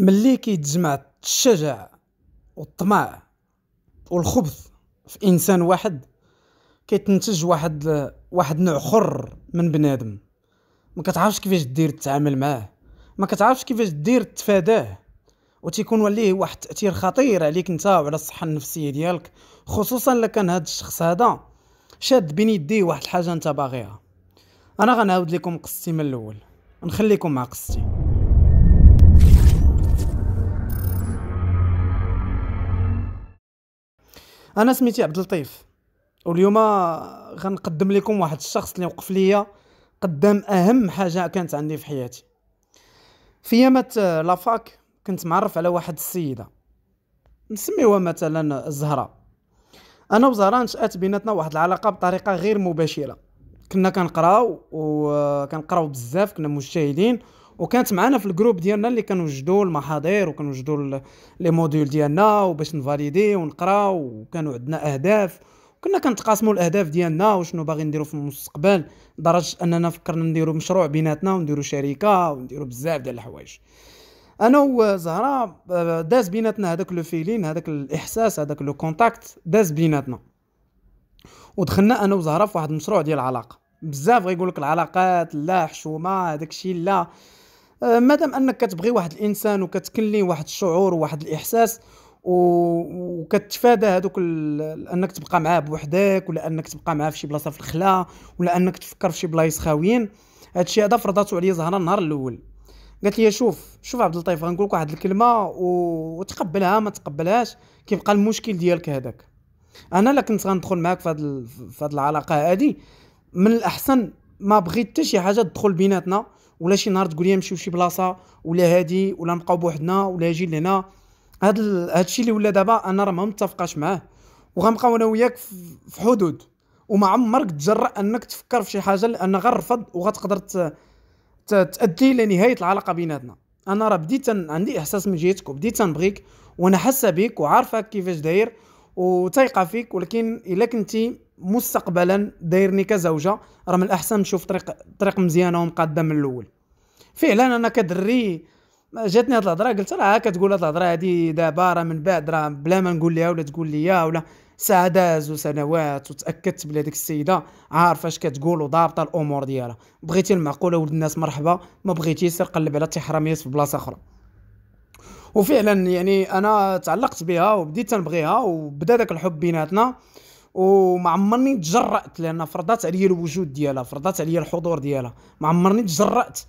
ملي كيتجمع الشجاعة والطمع والخبث في انسان واحد كيتنتج واحد واحد نوع خر من بنادم ما كتعرفش كيفاش دير تتعامل معاه ما كتعرفش كيفاش دير تفاداه وتيكون وليه واحد التاثير خطير عليك انت وعلى الصحه النفسيه ديالك خصوصا الا كان هذا الشخص هذا شاد بين يديه واحد الحاجه انت باغيها انا غنعاود لكم قصتي من الاول نخليكم مع قصتي انا سميتي عبد اللطيف واليوم غنقدم لكم واحد الشخص اللي وقف ليا قدام اهم حاجه كانت عندي في حياتي في يامات لافاك كنت معرف على واحد السيده نسميوها مثلا الزهره انا وزهره نشات بيناتنا واحد العلاقه بطريقه غير مباشره كنا كنقراو وكنقراو بزاف كنا مجتهدين وكانت معنا في الجروب ديالنا اللي كنوجدوا المحاضر وكنوجدوا لي موديول ديالنا وباش نفاليدي ونقراو وكانوا عندنا اهداف كنا كنتقاسموا الاهداف ديالنا وشنو باغي نديرو في المستقبل لدرجه اننا فكرنا نديرو مشروع بيناتنا ونديرو شركه ونديرو بزاف ديال الحوايج انا وزهره آه، داز بيناتنا هذاك لو فيلين هذاك الاحساس هذاك لو كونتاكت داز بيناتنا ودخلنا انا وزهره في واحد المشروع ديال العلاقه بزاف غيقول لك العلاقات لا حشومه هذاك الشيء لا آه، مادام انك كتبغي واحد الانسان وكتكليه واحد الشعور وواحد الاحساس وكتفادى هذوك انك تبقى معاه بوحدك ولا انك تبقى معاه في شي بلاصه في الخلا ولا انك تفكر في شي بلايص خاويين هادشي هذا فرضاتو عليا زهره النهار الاول قالت لي شوف شوف عبد اللطيف غنقول لك واحد الكلمه وتقبلها ما تقبلهاش كيبقى المشكل ديالك هذاك انا لا كنت غندخل معاك في هاد العلاقه هادي من الاحسن ما بغيت حتى شي حاجه تدخل بيناتنا ولا شي نهار تقول لي نمشيو شي بلاصه ولا هادي ولا نبقاو بوحدنا ولا يجي لهنا هاد هادشي اللي ولا دابا انا راه ما متفقاش معاه وغنبقاو انا وياك في حدود وما عمرك تجرأ انك تفكر في شي حاجه لان غنرفض وغتقدر تادي لنهايه العلاقه بيناتنا انا راه بديت عندي احساس من جهتك وبديت تنبغيك وانا حاسه بك وعارفه كيفاش داير وتايقه فيك ولكن الا كنتي مستقبلا دايرني كزوجه راه من الاحسن نشوف طريق طريق مزيانه ومقاده من الاول فعلا انا كدري جاتني هاد الهضره قلت راه كتقول هاد الهضره هادي دابا راه من بعد راه بلا ما نقول ليها ولا تقول ليا ولا ساعه دازو سنوات وتاكدت بلي هاديك السيده عارفه اش كتقول وضابطه الامور ديالها بغيتي المعقوله ولد الناس مرحبا ما بغيتي سير قلب على التحرميات في بلاصه اخرى وفعلا يعني انا تعلقت بها وبديت تنبغيها وبدا داك الحب بيناتنا وما عمرني تجرأت لان فرضات عليا الوجود ديالها فرضات عليا الحضور ديالها ما عمرني تجرأت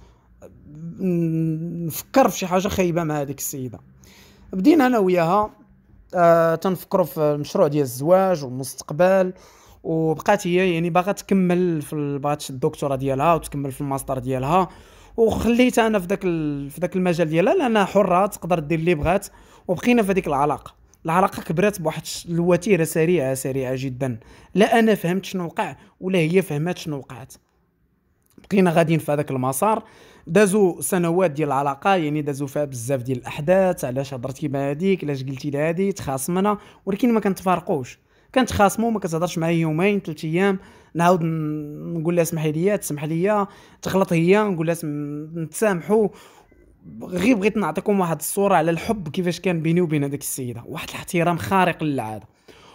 نفكر في شي حاجه خايبه مع هذيك السيده بدينا انا وياها آه تنفكروا في المشروع ديال الزواج والمستقبل وبقات هي يعني باغا تكمل في باغا الدكتوراه ديالها وتكمل في الماستر ديالها وخليتها انا في داك في داك المجال ديالها لانها حره تقدر دير اللي بغات وبقينا في هذيك العلاقه العلاقه كبرات بواحد الوتيره سريعه سريعه جدا لا انا فهمت شنو وقع ولا هي فهمت شنو وقعت بقينا غاديين في هذاك المسار دازو سنوات ديال العلاقه يعني دازو فيها بزاف ديال الاحداث علاش هضرتي مع هذيك علاش قلتي لهادي تخاصمنا ولكن ما كنتفارقوش كنتخاصموا ما كتهضرش معايا يومين ثلاث ايام نعاود نقول لها اسمحي لي تسمح لي تغلط هي نقول لها نتسامحوا غير بغيت نعطيكم واحد الصوره على الحب كيفاش كان بيني وبين هذيك السيده واحد الاحترام خارق للعاده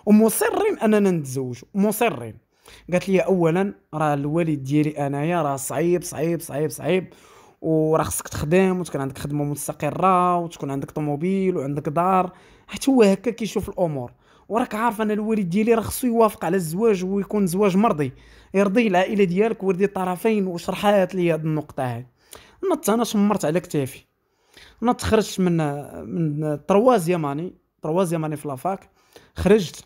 ومصرين اننا نتزوج مصرين قالت لي اولا راه الوالد ديالي انايا راه صعيب صعيب صعيب صعيب وراه خصك تخدم وتكون عندك خدمه مستقره وتكون عندك طوموبيل وعندك دار حيت هو هكا كيشوف الامور وراك عارف انا الوالد ديالي راه خصو يوافق على الزواج ويكون زواج مرضي يرضي العائله ديالك ويرضي الطرفين وشرحات لي هاد النقطه هاي نط انا شمرت على كتافي نط خرجت من من طروازيام ماني طروازيام ماني في لافاك خرجت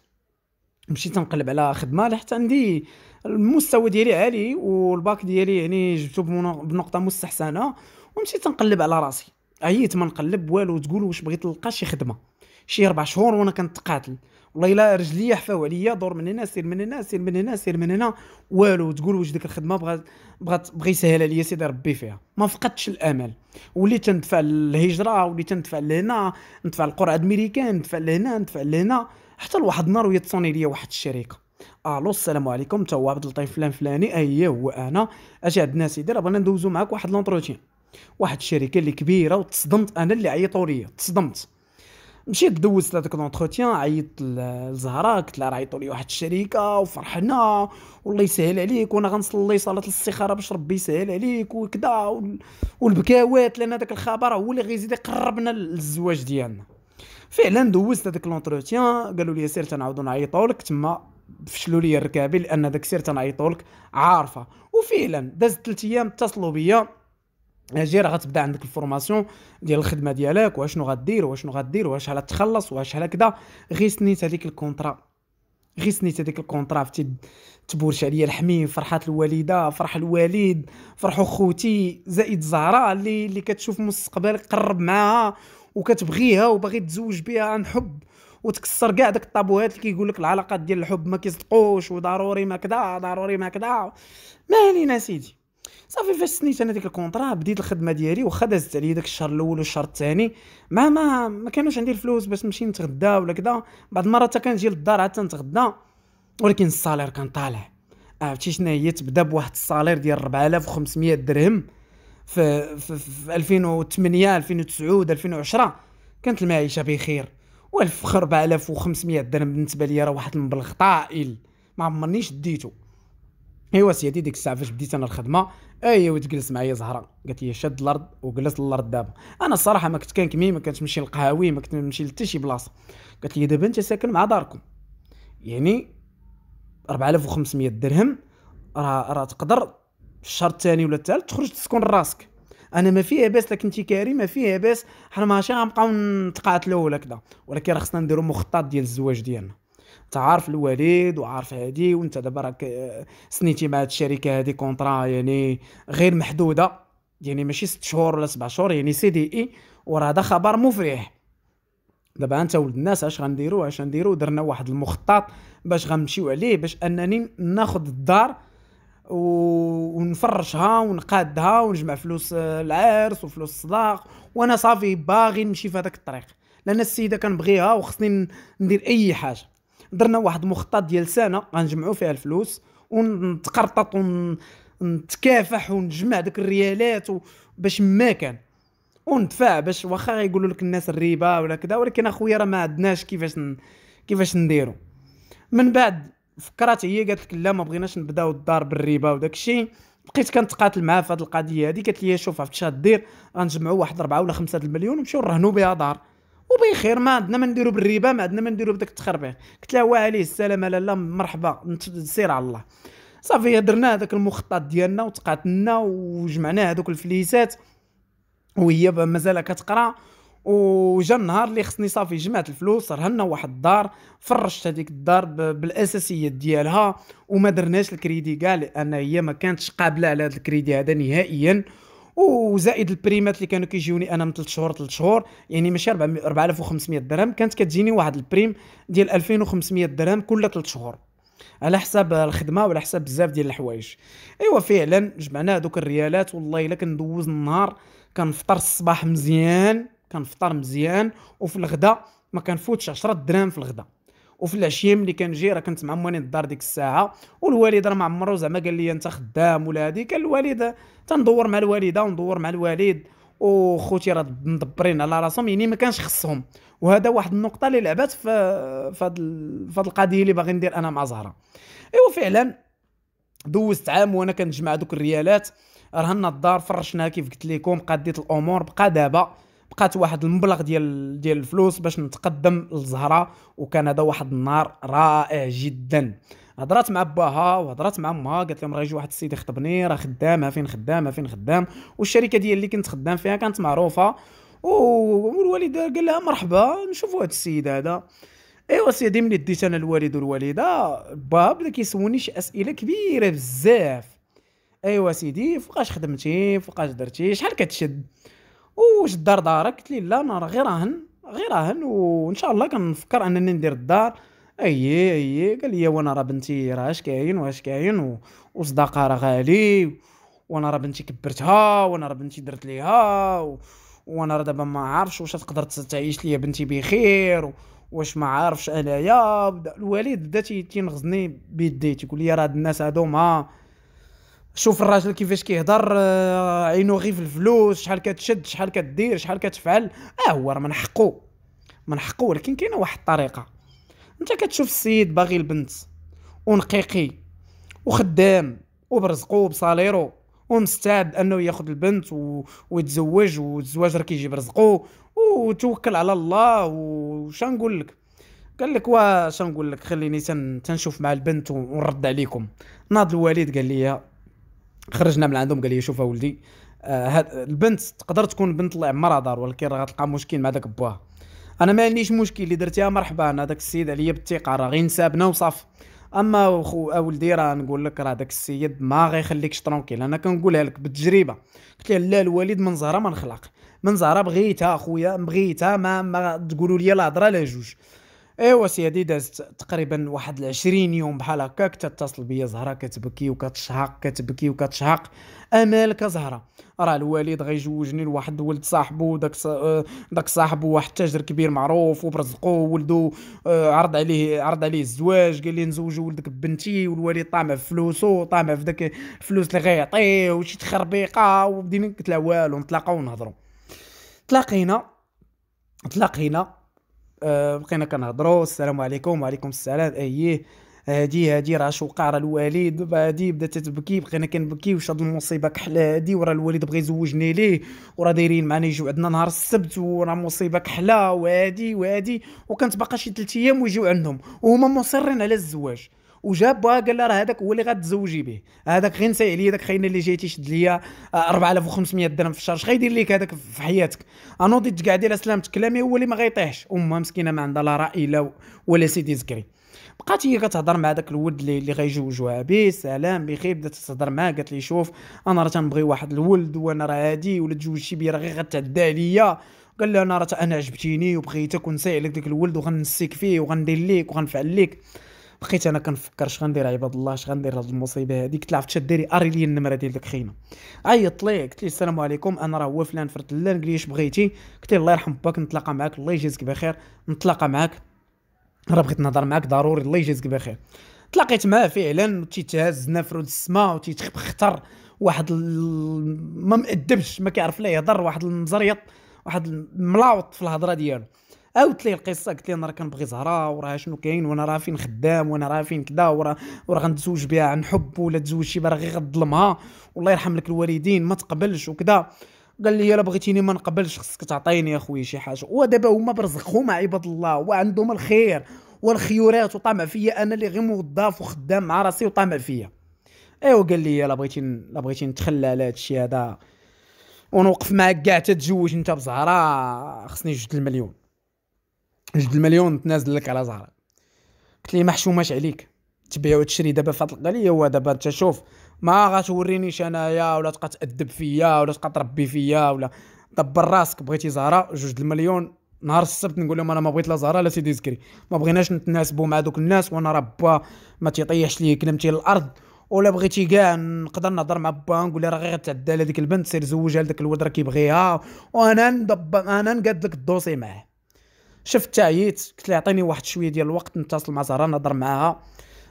مشيت نقلب على خدمه لحتى عندي المستوى ديالي عالي والباك ديالي يعني جبتو بنقطه مستحسنه ومشيت نقلب على راسي عييت ما نقلب والو تقول واش بغيت نلقى شي خدمه شي ربع شهور وانا كنتقاتل والله الا رجلي حفاو عليا دور من هنا سير من هنا سير من هنا سير من هنا والو تقول واش ديك الخدمه بغات بغات بغى يسهل عليا سيدي ربي فيها ما فقدتش الامل وليت ندفع للهجره وليت ندفع لهنا ندفع للقرعه امريكان ندفع لهنا ندفع لهنا حتى لواحد النهار وهي تصوني ليا واحد الشركه الو السلام عليكم تا هو عبد اللطيف فلان فلاني اي هو انا اجي عندنا سيدي راه بغينا ندوزو معاك واحد لونتروتيان واحد الشركه اللي كبيره وتصدمت انا اللي عيطوا ليا تصدمت مشيت دوزت هذاك لونتروتيان عيطت للزهراء قلت لها راه عيطوا لي واحد الشركه وفرحنا والله يسهل عليك وانا غنصلي صلاه الاستخاره باش ربي يسهل عليك وكذا والبكاوات لان هذاك الخبر هو اللي غيزيد يقربنا للزواج ديالنا فعلا دوزت هذاك لونتروتيان قالوا لي سير تنعاودو نعيطوا لك تما فشلوا لي الركابي لان داك سير تنعيطوا لك عارفه وفعلا دازت ثلاث ايام اتصلوا بيا اجي راه غتبدا عندك الفورماسيون ديال الخدمه ديالك واشنو غدير واشنو غدير واش على تخلص واش على كدا غير سنيت هذيك الكونطرا غير سنيت هذيك الكونطرا فتي تبورش عليا الحميم فرحات الوالده فرح الوالد فرح خوتي زائد زهره اللي اللي كتشوف مستقبل قرب معاها وكتبغيها وباغي تزوج بها عن حب وتكسر كاع داك الطابوهات اللي كيقول لك العلاقات ديال الحب ما كيصدقوش وضروري ما كذا ضروري ما كذا ما علينا سيدي صافي فاش سنيت انا ديك الكونطرا بديت الخدمه ديالي واخا دازت عليا داك الشهر الاول والشهر الثاني ما ما ما كانوش عندي الفلوس باش نمشي نتغدى ولا كذا بعض المرات كنجي للدار حتى نتغدى ولكن الصالير كان طالع عرفتي شنو هي تبدا بواحد الصالير ديال 4500 درهم في, في, في 2008 2009 2010 كانت المعيشه بخير والفخر 4500 درهم بالنسبه ليا راه واحد المبلغ طائل ما عمرني ديته ايوا سيدي ديك الساعه فاش بديت انا الخدمه ايوا وتجلس معايا زهره قالت لي شد الارض وجلس الارض دابا انا الصراحه ما كنت كنكمي ما كنتش نمشي للقهاوي ما كنت نمشي لحتى شي بلاصه قالت لي دابا انت ساكن مع داركم يعني 4500 درهم راه راه تقدر الشهر الثاني ولا الثالث تخرج تسكن راسك انا ما فيها باس لك انت كاري ما فيها باس حنا ماشي غنبقاو نتقاتلوا ولا كذا ولكن راه خصنا نديروا مخطط ديال الزواج ديالنا انت عارف الوليد وعارف هادي وانت دابا راك آه، سنيتي مع هاد الشركه هادي كونطرا يعني غير محدوده يعني ماشي ست شهور ولا سبع شهور يعني سي دي اي وراه هذا خبر مفرح دابا انت ولد الناس اش غنديرو اش غنديرو درنا واحد المخطط باش غنمشيو عليه باش انني ناخذ الدار ونفرشها ونقادها ونجمع فلوس آه، العرس وفلوس الصداق وانا صافي باغي نمشي في هذاك الطريق لان السيده كنبغيها وخصني ندير اي حاجه درنا واحد المخطط ديال سنه غنجمعوا فيها الفلوس ونتقرطط ونتكافح ونجمع داك الريالات باش ما كان وندفع باش واخا يقولوا لك الناس الريبه ولا كذا ولكن اخويا راه ما عندناش كيفاش ن... كيفاش نديرو من بعد فكرات هي قالت لك لا ما بغيناش نبداو الدار بالريبه وداك الشيء بقيت كنتقاتل معاها في هذه القضيه هذه قالت لي شوف عرفتي شنو غدير غنجمعوا واحد 4 ولا 5 المليون ونمشيو نرهنوا بها دار وبخير ما عندنا ما نديرو بالربا ما عندنا ما نديرو بداك التخربيق قلت لها وعليه السلام لا مرحبا سير على الله صافي هدرنا هذاك المخطط ديالنا وتقاتلنا وجمعنا هذوك الفليسات وهي مازال كتقرا وجا النهار اللي خصني صافي جمعت الفلوس رهنا واحد الدار فرشت هذيك الدار بالاساسيات ديالها وما درناش الكريدي كاع لان هي ما كانتش قابله على هذا الكريدي هذا نهائيا وزائد البريمات اللي كانوا كيجيوني انا من 3 شهور 3 شهور يعني ماشي 4500 درهم كانت كتجيني واحد البريم ديال 2500 درهم كل 3 شهور على حساب الخدمه وعلى حساب بزاف ديال الحوايج ايوا فعلا جمعنا هذوك الريالات والله الا كندوز النهار كنفطر الصباح مزيان كنفطر مزيان وفي الغداء ما كنفوتش 10 درهم في الغداء وفي العشيه ملي كنجي راه كنت مع موالين الدار ديك الساعه والوالد راه ما عمرو زعما قال لي انت خدام ولا هادي كان الوالد تندور مع الوالده وندور مع الوالد وخوتي راه مدبرين على راسهم يعني ما كانش خصهم وهذا واحد النقطه اللي لعبات في في فهاد القضيه اللي باغي ندير انا مع زهره ايوا فعلا دوزت عام وانا كنجمع دوك الريالات رهنا الدار فرشناها كيف قلت لكم قديت الامور بقى دابا بقات واحد المبلغ ديال ديال الفلوس باش نتقدم للزهره وكان هذا واحد النهار رائع جدا هضرات مع باها وهضرات مع امها قالت لهم راه يجي واحد السيد يخطبني راه خدام ها فين خدام ها فين خدام والشركه ديال اللي كنت خدام فيها كانت معروفه والوالد قال لها مرحبا نشوفوا هذا السيد هذا ايوا سيدي ملي ديت انا الوالد والوالده با بدا كيسولني شي اسئله كبيره بزاف ايوا سيدي فوقاش خدمتي فوقاش درتي شحال كتشد واش الدار دارك قلت لي لا انا راه غير راهن غير راهن وان شاء الله كنفكر انني ندير الدار اي اي قال لي وانا راه بنتي راه اش كاين واش كاين وصداقه راه غالي وانا راه بنتي كبرتها وانا راه بنتي درت ليها و... وانا راه دابا ما عارفش واش تقدر تعيش ليا بنتي بخير و... واش ما عارفش انايا الوالد بدا تينغزني بيدي تيقول لي راه الناس هادو ما شوف الراجل كيفاش كيهضر آه، عينو غير في الفلوس شحال كتشد شحال كدير شحال كتفعل اه هو راه من حقه من حقه ولكن كاينه واحد الطريقه انت كتشوف السيد باغي البنت ونقيقي وخدام وبرزقو بصاليرو ومستعد انه ياخذ البنت و... ويتزوج والزواج راه كيجيب رزقو وتوكل على الله وش نقول لك قال لك واش نقول لك خليني تن... تنشوف مع البنت ونرد عليكم ناض الوالد قال لي خرجنا من عندهم قال لي شوف ولدي آه، هاد البنت تقدر تكون بنت الله يعمرها دار ولكن راه غتلقى مشكل مع داك باها انا ما عنديش مشكل اللي درتيها مرحبا انا داك السيد عليا بالثقه راه غير نسابنا وصافي اما خو ولدي راه نقول لك راه داك السيد ما غيخليكش ترونكيل انا كنقولها لك بالتجربه قلت له لا الوالد من زهره ما نخلق من زهره بغيتها اخويا بغيتها ما, ما تقولوا لي الهضره لا جوج ايوا سيدي دازت تقريبا واحد العشرين يوم بحال هكاك تتصل بيا زهره كتبكي وكتشهق كتبكي وكتشهق امالك زهره راه الوالد غيجوجني لواحد ولد صاحبو داك آه، داك صاحبو واحد تاجر كبير معروف وبرزقو ولدو آه، عرض عليه عرض عليه الزواج قال لي نزوجو ولدك بنتي والوالد طامع في فلوسو طامع في داك الفلوس اللي غيعطيه وشي تخربيقه وبدينا قلت لا والو نتلاقاو ونهضرو تلاقينا تلاقينا أه بقينا كنهضروا السلام عليكم وعليكم السلام اييه هادي هادي راه شوقع راه الوالد هادي بدات تبكي بقينا كنبكي واش هاد المصيبه كحله هادي وراه الوالد بغى يزوجني ليه وراه دايرين معنا يجيو عندنا نهار السبت وراه مصيبه كحله وهادي وهادي وكانت باقا شي 3 ايام ويجيو عندهم وهما مصرين على الزواج وجابها قال لها راه هذاك هو اللي غتزوجي به هذاك غير نساي عليا داك خاين اللي جاي تيشد ليا 4500 درهم في الشهر اش غيدير لك هذاك في حياتك انا ضد قاعد على سلامت كلامي هو اللي ما غيطيحش امها مسكينه ما عندها لا راي لا ولا سيدي زكري بقات هي كتهضر مع داك الولد اللي اللي غيجوجوها به سلام بخير بدات تهضر معاه قالت لي شوف انا راه تنبغي واحد الولد وانا راه هادي ولا تزوجتي بيا راه غير غتعدى عليا قال لها انا راه انا عجبتيني وبغيتك ونساي عليك داك الولد وغنسيك فيه وغندير ليك وغنفعل ليك بقيت انا كنفكر اش غندير عباد الله اش غندير هاد المصيبه هادي قلت لها عرفتي ديري اري لي النمره ديال داك خينا عيطت ليه قلت ليه السلام عليكم انا راه هو فلان فرتلان الله قال لي اش بغيتي قلت ليه الله يرحم باك نتلاقى معاك الله يجازيك بخير نتلاقى معاك راه بغيت نهضر معاك ضروري الله يجازيك بخير تلاقيت معاه فعلا تيتهز نافر السما وتيتخطر واحد ما مأدبش ما كيعرف لا يهضر واحد المزريط واحد الملاوط في الهضره ديالو عاودت ليه القصه قلت ليه راه كنبغي زهره وراه شنو كاين وانا راه فين خدام وانا راه فين كدا وراه وراه غنتزوج بها عن حب ولا تزوج شي راه غير غتظلمها والله يرحم لك الوالدين ما تقبلش وكذا قال لي الا بغيتيني ما نقبلش خصك تعطيني اخويا شي حاجه ودابا هما برزخهم عباد الله وعندهم الخير والخيورات وطمع فيا انا اللي غير موظف وخدام مع راسي وطمع فيا ايوا قال لي الا بغيتي الا بغيتي نتخلى على هذا الشيء هذا ونوقف معاك كاع تتزوج انت بزهره خصني جوج المليون جد المليون تنازل لك على زهره قلت لي ما عليك تبيع وتشري دابا فهاد القضيه هو دابا انت شوف ما غتورينيش انايا ولا تبقى تادب فيا ولا تبقى تربي فيا ولا دبر راسك بغيتي زهره جوج المليون نهار السبت نقول لهم انا ما بغيت لا زهره لا سيدي زكري ما بغيناش نتناسبوا مع دوك الناس وانا راه با ما تيطيحش لي كلمتي للارض ولا بغيتي كاع نقدر نهضر مع با نقول راه غير تعدى على ديك البنت سير زوجها لذاك الولد راه كيبغيها وانا ندب انا نقاد لك الدوسي معاه شفت تايت قلت لها عطيني واحد شويه ديال الوقت نتصل مع زهره نهضر معاها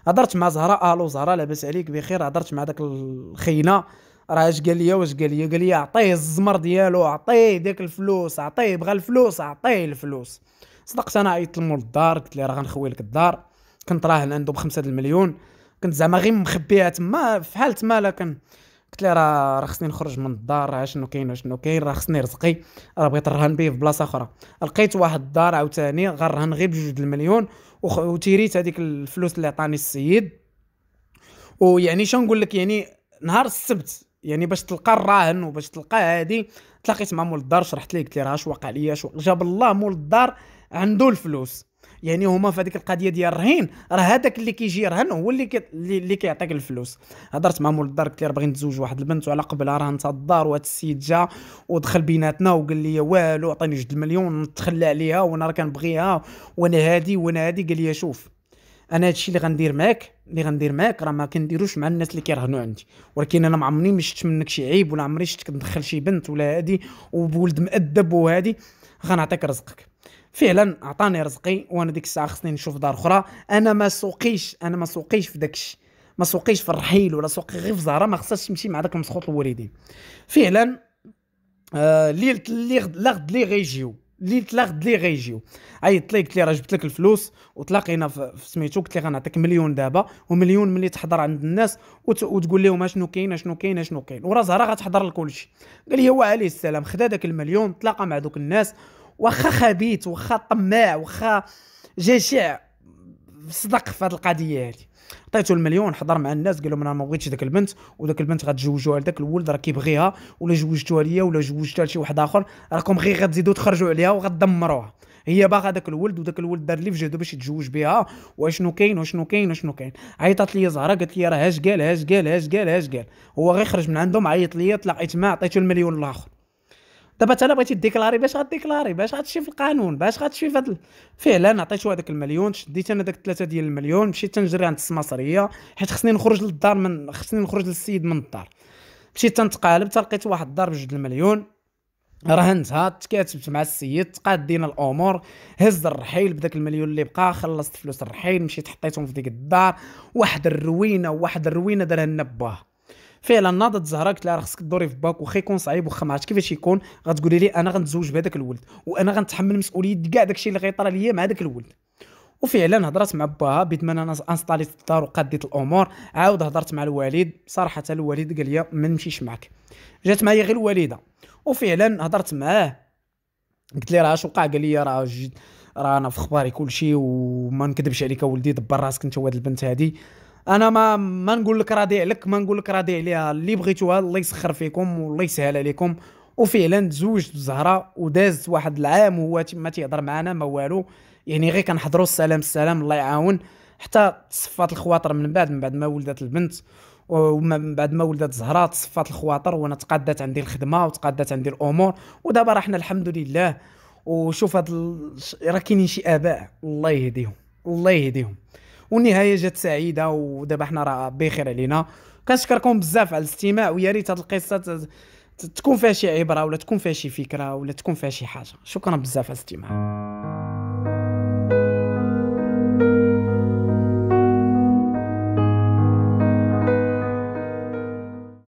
هضرت مع زهره الو زهره لاباس عليك بخير هضرت مع داك الخينه راه اش قال لي واش قال لي قال لي عطيه الزمر ديالو عطيه داك الفلوس عطيه بغى الفلوس عطيه الفلوس صدقت انا عيطت لمول الدار قلت لي راه غنخوي لك الدار كنت راهن عنده بخمسة المليون كنت زعما غير مخبيها تما في حال تما لكن قلت لي راه راه خصني نخرج من الدار راه شنو كاين شنو كاين راه خصني رزقي راه بغيت نرهن به في بلاصه اخرى لقيت واحد الدار عاوتاني غنرهن غير بجوج المليون وخ... وتيريت هذيك الفلوس اللي عطاني السيد ويعني شنو نقول لك يعني نهار السبت يعني باش تلقى الراهن وباش تلقى هادي تلاقيت مع مول الدار شرحت ليه قلت ليه راه اش واقع ليا جاب الله مول الدار عنده الفلوس يعني هما في هذيك القضيه ديال الرهين راه هذاك اللي كيجي يرهن هو اللي كي اللي كيعطيك الفلوس هضرت مع مول الدار قلت له راه باغي نتزوج واحد البنت وعلى قبلها راه انت الدار وهاد السيد جا ودخل بيناتنا وقال لي والو عطيني جوج المليون نتخلى عليها وانا راه كنبغيها وانا هادي وانا هادي قال لي شوف انا هادشي اللي غندير معاك اللي غندير معاك راه ما كنديروش مع الناس اللي كيرهنوا عندي ولكن انا ما عمرني ما شفت منك شي عيب ولا عمري شفتك تدخل شي بنت ولا هادي وبولد مؤدب وهادي غنعطيك رزقك فعلا عطاني رزقي وانا ديك الساعه خصني نشوف دار اخرى انا ما سوقيش انا ما سوقيش في داكشي ما سوقيش في الرحيل ولا سوقي غير في زهره ما خصهاش تمشي مع داك المسخوط الوالدين فعلا آه ليله اللي لا غد غيجيو ليله لا غد اللي غيجيو عيطت لي قلت لي راه جبت لك الفلوس وتلاقينا في سميتو قلت لي غنعطيك مليون دابا ومليون ملي تحضر عند الناس وت... وتقول لهم شنو كاين شنو كاين شنو كاين وراه زهره غتحضر لكلشي قال لي هو عليه السلام خدا داك المليون تلاقى مع دوك الناس واخا خبيث واخا طماع واخا جشع صدق في هذه القضيه هذه عطيته المليون حضر مع الناس قال لهم انا ما بغيتش ذاك البنت وذاك البنت غتزوجوها لذاك الولد راه كيبغيها ولا زوجتوها ليا ولا زوجتها لشي واحد اخر راكم غير غتزيدوا تخرجوا عليها وغتدمروها هي باغا ذاك الولد وذاك الولد دار اللي في جهده باش يتزوج بها واشنو كاين واشنو كاين واشنو كاين عيطت لي زهره قالت لي راه اش قال اش قال اش قال اش قال هو غير خرج من عندهم عيط لي طلع معاه عطيته المليون الاخر دابا انت بغيتي ديكلاري باش غديكلاري باش غتمشي في القانون باش غتمشي في هاد فعلا عطيتو هذاك المليون شديت انا داك الثلاثه ديال المليون مشيت تنجري عند السماسريه حيت خصني نخرج للدار من خصني نخرج للسيد من الدار مشيت تنتقالب تلقيت واحد الدار بجوج المليون رهنتها تكاتبت مع السيد تقادينا الامور هز الرحيل بداك المليون اللي بقى خلصت فلوس الرحيل مشيت حطيتهم في ديك الدار واحد الروينه واحد الروينه دارها لنا باه فعلا ناضت قلت لا راه خصك دوري في باك واخا يكون صعيب واخا ما عرفتش كيفاش يكون غتقولي لي انا غنتزوج بهذاك الولد وانا غنتحمل مسؤوليه كاع داكشي اللي غيطرى ليا مع داك الولد وفعلا هضرت مع باها بيت انا انستاليت في الدار وقديت الامور عاود هضرت مع الوالد صراحه الوالد قال لي ما نمشيش معك جات معايا غير الوالده وفعلا هضرت معاه قلت لي راه اش وقع قال لي راه راه انا في اخباري كلشي وما نكذبش عليك اولدي دبر راسك انت وهاد البنت هادي انا ما ما نقول لك راضي عليك ما نقول لك راضي عليها اللي بغيتوها الله يسخر فيكم والله يسهل عليكم وفعلا تزوجت بزهره ودازت واحد العام وهو ما تيهضر معنا ما والو يعني غير كنحضروا السلام السلام الله يعاون حتى تصفات الخواطر من بعد من بعد ما ولدت البنت ومن بعد ما ولدت زهره تصفات الخواطر وانا تقادات عندي الخدمه وتقادات عندي الامور ودابا راه حنا الحمد لله وشوف هاد راه كاينين شي اباء الله يهديهم الله يهديهم والنهايه جات سعيده ودابا حنا راه بخير علينا كنشكركم بزاف على الاستماع ويا ريت هذه القصه تكون فيها شي عبره ولا تكون فيها شي فكره ولا تكون فيها شي حاجه شكرا بزاف على الاستماع